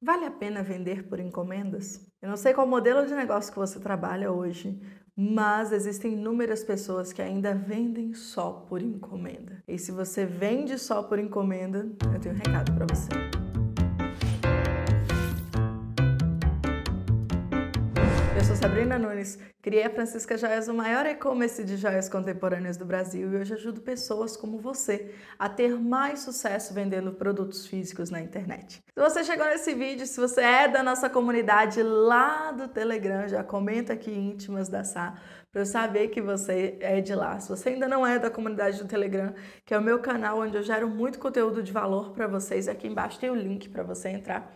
Vale a pena vender por encomendas? Eu não sei qual modelo de negócio que você trabalha hoje, mas existem inúmeras pessoas que ainda vendem só por encomenda. E se você vende só por encomenda, eu tenho um recado para você. eu sou Sabrina Nunes. Criei a Francisca Joias, o maior e-commerce de joias contemporâneas do Brasil, e hoje ajudo pessoas como você a ter mais sucesso vendendo produtos físicos na internet. Se você chegou nesse vídeo, se você é da nossa comunidade lá do Telegram, já comenta aqui íntimas da Sá para eu saber que você é de lá. Se você ainda não é da comunidade do Telegram, que é o meu canal onde eu gero muito conteúdo de valor para vocês, aqui embaixo tem o link para você entrar.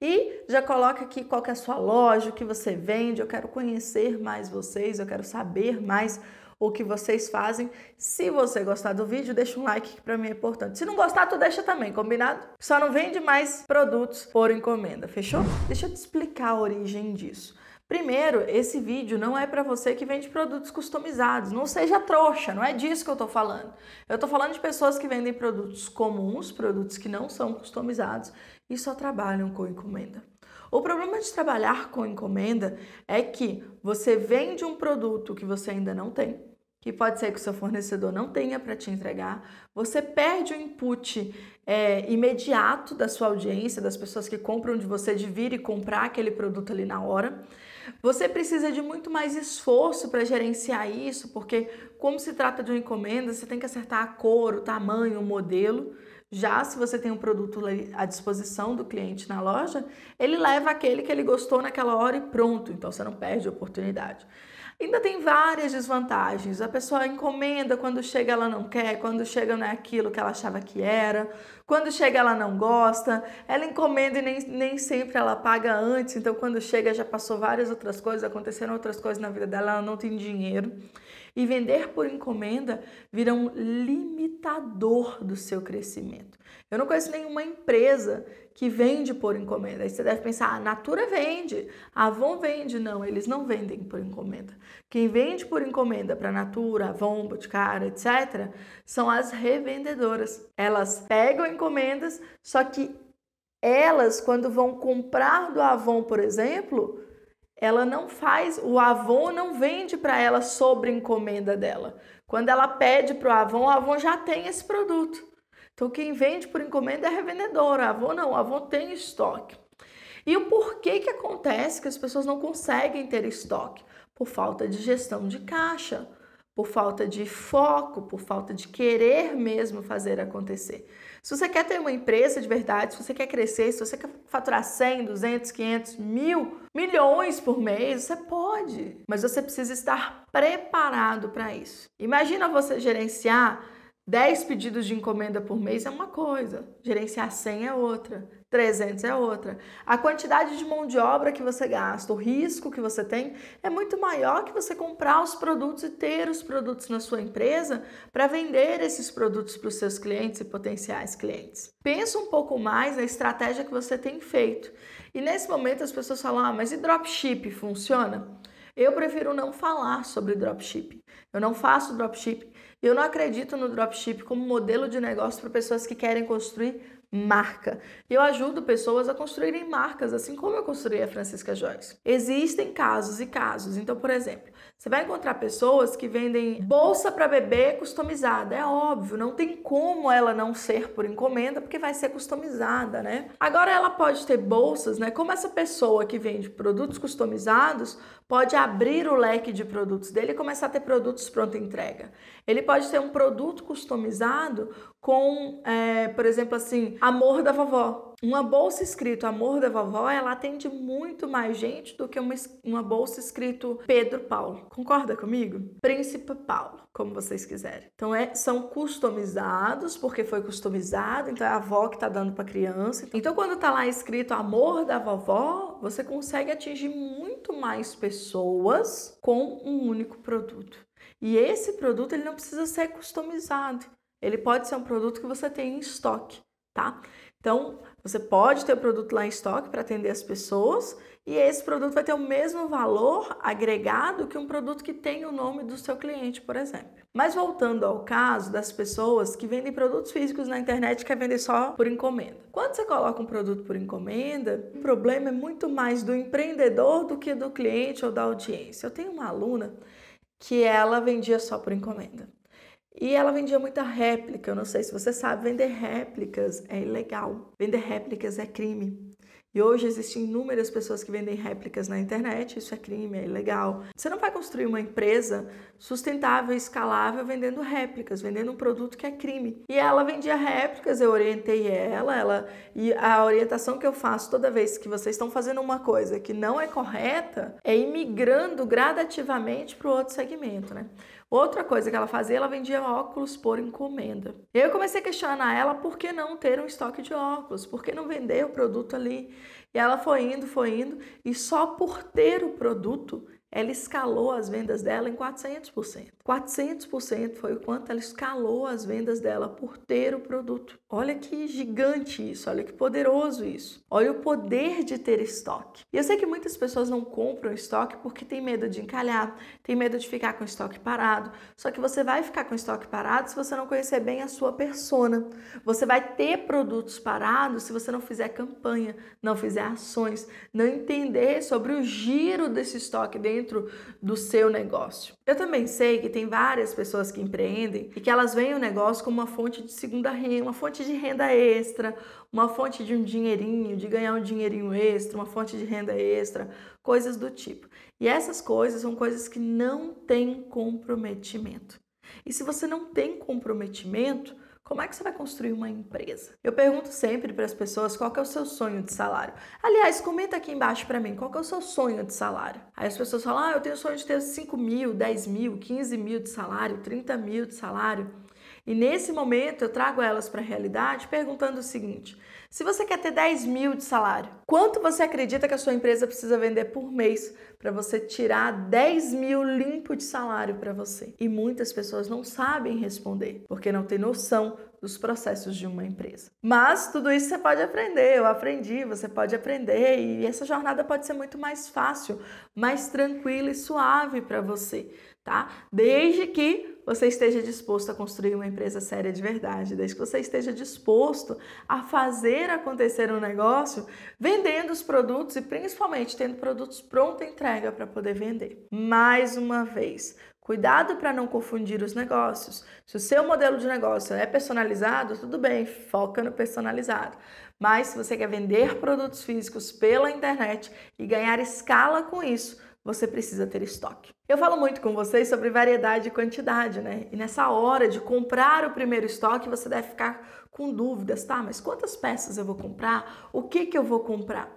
E já coloca aqui qual é a sua loja, o que você vende, eu quero conhecer mais vocês, eu quero saber mais o que vocês fazem. Se você gostar do vídeo, deixa um like que para mim é importante. Se não gostar, tu deixa também, combinado? Só não vende mais produtos por encomenda, fechou? Deixa eu te explicar a origem disso. Primeiro, esse vídeo não é para você que vende produtos customizados. Não seja trouxa, não é disso que eu estou falando. Eu estou falando de pessoas que vendem produtos comuns, produtos que não são customizados e só trabalham com encomenda. O problema de trabalhar com encomenda é que você vende um produto que você ainda não tem, que pode ser que o seu fornecedor não tenha para te entregar, você perde o input é, imediato da sua audiência, das pessoas que compram de você, de vir e comprar aquele produto ali na hora. Você precisa de muito mais esforço para gerenciar isso, porque, como se trata de uma encomenda, você tem que acertar a cor, o tamanho, o modelo. Já se você tem um produto à disposição do cliente na loja, ele leva aquele que ele gostou naquela hora e pronto, então você não perde a oportunidade. Ainda tem várias desvantagens. A pessoa encomenda, quando chega ela não quer, quando chega não é aquilo que ela achava que era, quando chega, ela não gosta, ela encomenda e nem, nem sempre ela paga antes, então quando chega já passou várias outras coisas, aconteceram outras coisas na vida dela, ela não tem dinheiro. E vender por encomenda vira um limitador do seu crescimento. Eu não conheço nenhuma empresa que vende por encomenda. Aí você deve pensar, a ah, Natura vende, a Avon vende. Não, eles não vendem por encomenda. Quem vende por encomenda para a Natura, Avon, Boticário, etc., são as revendedoras. Elas pegam encomendas, só que elas, quando vão comprar do Avon, por exemplo, ela não faz, o Avon não vende para ela sobre encomenda dela. Quando ela pede para o Avon, o Avon já tem esse produto. Então, quem vende por encomenda é a revendedora, a Avon não, a Avon tem estoque. E o porquê que acontece que as pessoas não conseguem ter estoque? Por falta de gestão de caixa por falta de foco, por falta de querer mesmo fazer acontecer. Se você quer ter uma empresa de verdade, se você quer crescer, se você quer faturar 100, 200, 500, mil, milhões por mês, você pode, mas você precisa estar preparado para isso. Imagina você gerenciar 10 pedidos de encomenda por mês é uma coisa, gerenciar 100 é outra, 300 é outra. A quantidade de mão de obra que você gasta, o risco que você tem é muito maior que você comprar os produtos e ter os produtos na sua empresa para vender esses produtos para os seus clientes e potenciais clientes. Pensa um pouco mais na estratégia que você tem feito. E nesse momento as pessoas falam: "Ah, mas e dropship funciona?" Eu prefiro não falar sobre dropship. Eu não faço dropship eu não acredito no dropship como modelo de negócio para pessoas que querem construir marca. Eu ajudo pessoas a construírem marcas, assim como eu construí a Francisca Joyce. Existem casos e casos. Então, por exemplo, você vai encontrar pessoas que vendem bolsa para bebê customizada. É óbvio, não tem como ela não ser por encomenda, porque vai ser customizada, né? Agora ela pode ter bolsas, né? Como essa pessoa que vende produtos customizados pode abrir o leque de produtos dele e começar a ter produtos pronta entrega. Ele pode ter um produto customizado com, é, por exemplo, assim, Amor da vovó. Uma bolsa escrito Amor da vovó, ela atende muito mais gente do que uma, uma bolsa escrito Pedro Paulo. Concorda comigo? Príncipe Paulo, como vocês quiserem. Então é, são customizados, porque foi customizado, então é a avó que tá dando para criança. Então quando tá lá escrito Amor da vovó, você consegue atingir muito mais pessoas com um único produto. E esse produto ele não precisa ser customizado. Ele pode ser um produto que você tem em estoque tá? Então, você pode ter o produto lá em estoque para atender as pessoas e esse produto vai ter o mesmo valor agregado que um produto que tem o nome do seu cliente, por exemplo. Mas voltando ao caso das pessoas que vendem produtos físicos na internet e querem vender só por encomenda. Quando você coloca um produto por encomenda, o problema é muito mais do empreendedor do que do cliente ou da audiência. Eu tenho uma aluna que ela vendia só por encomenda. E ela vendia muita réplica. Eu não sei se você sabe, vender réplicas é ilegal. Vender réplicas é crime. E hoje existem inúmeras pessoas que vendem réplicas na internet, isso é crime, é ilegal. Você não vai construir uma empresa sustentável, escalável, vendendo réplicas, vendendo um produto que é crime. E ela vendia réplicas, eu orientei ela, ela e a orientação que eu faço toda vez que vocês estão fazendo uma coisa que não é correta é imigrando gradativamente para o outro segmento, né? Outra coisa que ela fazia, ela vendia óculos por encomenda. Eu comecei a questionar ela por que não ter um estoque de óculos, por que não vender o produto ali e ela foi indo, foi indo, e só por ter o produto, ela escalou as vendas dela em 400%. 400% foi o quanto ela escalou as vendas dela por ter o produto. Olha que gigante isso, olha que poderoso isso. Olha o poder de ter estoque. E eu sei que muitas pessoas não compram estoque porque tem medo de encalhar, tem medo de ficar com estoque parado. Só que você vai ficar com estoque parado se você não conhecer bem a sua persona. Você vai ter produtos parados se você não fizer campanha, não fizer ações, não entender sobre o giro desse estoque dentro do seu negócio. Eu também sei que tem várias pessoas que empreendem e que elas veem o negócio como uma fonte de segunda renda, uma fonte de renda extra, uma fonte de um dinheirinho, de ganhar um dinheirinho extra, uma fonte de renda extra, coisas do tipo. E essas coisas são coisas que não têm comprometimento. E se você não tem comprometimento, como é que você vai construir uma empresa? Eu pergunto sempre para as pessoas qual é o seu sonho de salário. Aliás, comenta aqui embaixo para mim qual é o seu sonho de salário. Aí as pessoas falam, ah, eu tenho sonho de ter 5 mil, 10 mil, 15 mil de salário, 30 mil de salário. E nesse momento eu trago elas para a realidade perguntando o seguinte: se você quer ter 10 mil de salário, quanto você acredita que a sua empresa precisa vender por mês para você tirar 10 mil limpo de salário para você? E muitas pessoas não sabem responder porque não têm noção dos processos de uma empresa. Mas tudo isso você pode aprender, eu aprendi, você pode aprender e essa jornada pode ser muito mais fácil, mais tranquila e suave para você, tá? Desde que você esteja disposto a construir uma empresa séria de verdade, desde que você esteja disposto a fazer acontecer um negócio vendendo os produtos e principalmente tendo produtos pronta entrega para poder vender. Mais uma vez, Cuidado para não confundir os negócios. Se o seu modelo de negócio é personalizado, tudo bem, foca no personalizado. Mas se você quer vender produtos físicos pela internet e ganhar escala com isso, você precisa ter estoque. Eu falo muito com vocês sobre variedade e quantidade, né? E nessa hora de comprar o primeiro estoque, você deve ficar com dúvidas, tá? Mas quantas peças eu vou comprar? O que que eu vou comprar?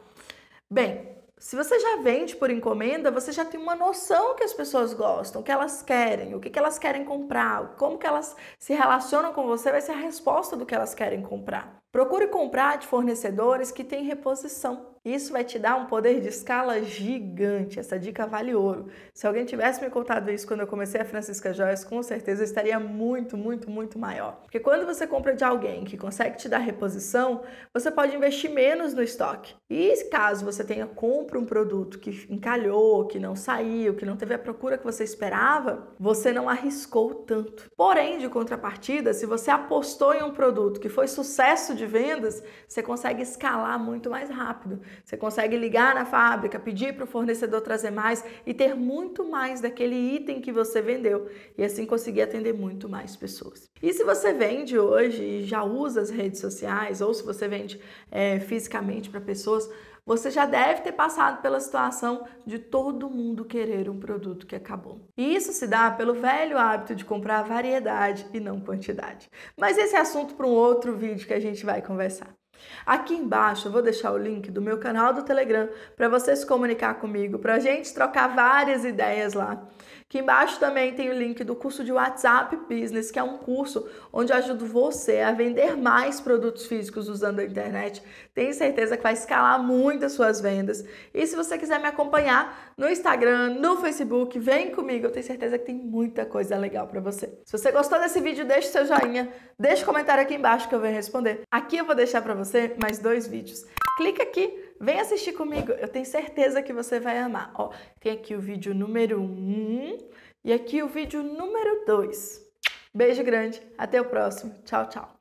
Bem, se você já vende por encomenda, você já tem uma noção que as pessoas gostam, que elas querem, o que, que elas querem comprar, como que elas se relacionam com você, vai ser a resposta do que elas querem comprar. Procure comprar de fornecedores que têm reposição. Isso vai te dar um poder de escala gigante. Essa dica vale ouro. Se alguém tivesse me contado isso quando eu comecei a Francisca Joias, com certeza estaria muito, muito, muito maior. Porque quando você compra de alguém que consegue te dar reposição, você pode investir menos no estoque. E caso você tenha compra um produto que encalhou, que não saiu, que não teve a procura que você esperava, você não arriscou tanto. Porém, de contrapartida, se você apostou em um produto que foi sucesso de vendas, você consegue escalar muito mais rápido. Você consegue ligar na fábrica, pedir para o fornecedor trazer mais e ter muito mais daquele item que você vendeu e assim conseguir atender muito mais pessoas. E se você vende hoje e já usa as redes sociais ou se você vende é, fisicamente para pessoas, você já deve ter passado pela situação de todo mundo querer um produto que acabou. E isso se dá pelo velho hábito de comprar variedade e não quantidade. Mas esse é assunto para um outro vídeo que a gente vai conversar. Aqui embaixo eu vou deixar o link do meu canal do Telegram para você se comunicar comigo, para a gente trocar várias ideias lá. Aqui embaixo também tem o link do curso de WhatsApp Business, que é um curso onde eu ajudo você a vender mais produtos físicos usando a internet. Tenho certeza que vai escalar muito as suas vendas. E se você quiser me acompanhar no Instagram, no Facebook, vem comigo, eu tenho certeza que tem muita coisa legal para você. Se você gostou desse vídeo, deixe seu joinha, deixe o comentário aqui embaixo que eu venho responder. Aqui eu vou deixar para você mais dois vídeos. Clica aqui Vem assistir comigo, eu tenho certeza que você vai amar. Ó, tem aqui o vídeo número 1 um, e aqui o vídeo número 2. Beijo grande, até o próximo. Tchau, tchau.